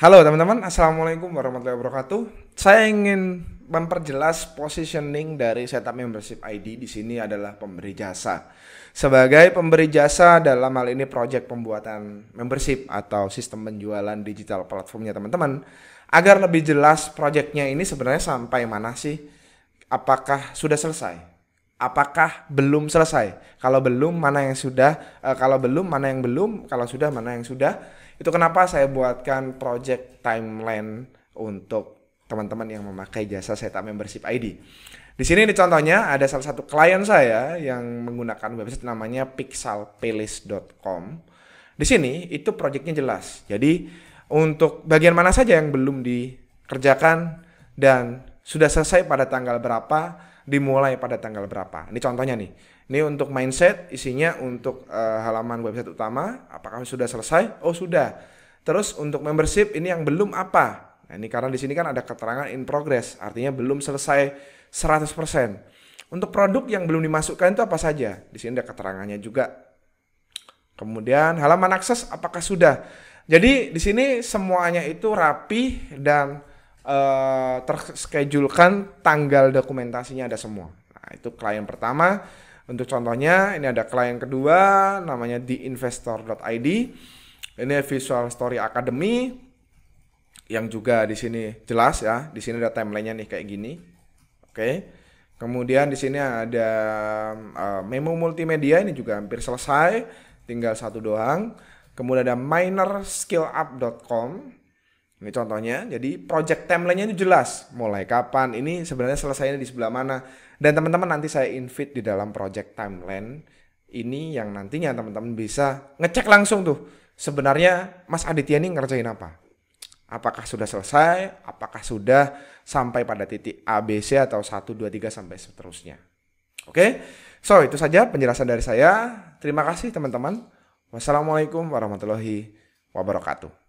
Halo teman-teman, Assalamualaikum warahmatullahi wabarakatuh. Saya ingin memperjelas positioning dari setup membership ID di sini adalah pemberi jasa. Sebagai pemberi jasa dalam hal ini proyek pembuatan membership atau sistem penjualan digital platformnya teman-teman. Agar lebih jelas proyeknya ini sebenarnya sampai mana sih? Apakah sudah selesai? apakah belum selesai? Kalau belum, mana yang sudah? E, kalau belum, mana yang belum? Kalau sudah, mana yang sudah? Itu kenapa saya buatkan project timeline untuk teman-teman yang memakai jasa setup Membership ID. Di sini ini contohnya ada salah satu klien saya yang menggunakan website namanya pixelpalace.com. Di sini itu proyeknya jelas. Jadi untuk bagian mana saja yang belum dikerjakan dan sudah selesai pada tanggal berapa, dimulai pada tanggal berapa. Ini contohnya nih. Ini untuk mindset, isinya untuk uh, halaman website utama, apakah sudah selesai? Oh, sudah. Terus untuk membership ini yang belum apa? Nah, ini karena di sini kan ada keterangan in progress, artinya belum selesai 100%. Untuk produk yang belum dimasukkan itu apa saja? Di sini ada keterangannya juga. Kemudian halaman akses apakah sudah? Jadi di sini semuanya itu rapi dan Eh, terschedulekan tanggal dokumentasinya ada semua. Nah, itu klien pertama. Untuk contohnya, ini ada klien kedua, namanya theinvestor.id. Ini Visual Story Academy yang juga di sini jelas ya. Di sini ada timelinenya nih kayak gini. Oke. Kemudian di sini ada uh, memo multimedia ini juga hampir selesai, tinggal satu doang. Kemudian ada minerskillup.com ini contohnya, jadi project timeline-nya itu jelas. Mulai kapan, ini sebenarnya selesainya di sebelah mana. Dan teman-teman nanti saya invite di dalam project timeline ini yang nantinya teman-teman bisa ngecek langsung tuh. Sebenarnya Mas Aditya ini ngerjain apa? Apakah sudah selesai? Apakah sudah sampai pada titik ABC atau 1, 2, 3 sampai seterusnya? Oke, so itu saja penjelasan dari saya. Terima kasih teman-teman. Wassalamualaikum warahmatullahi wabarakatuh.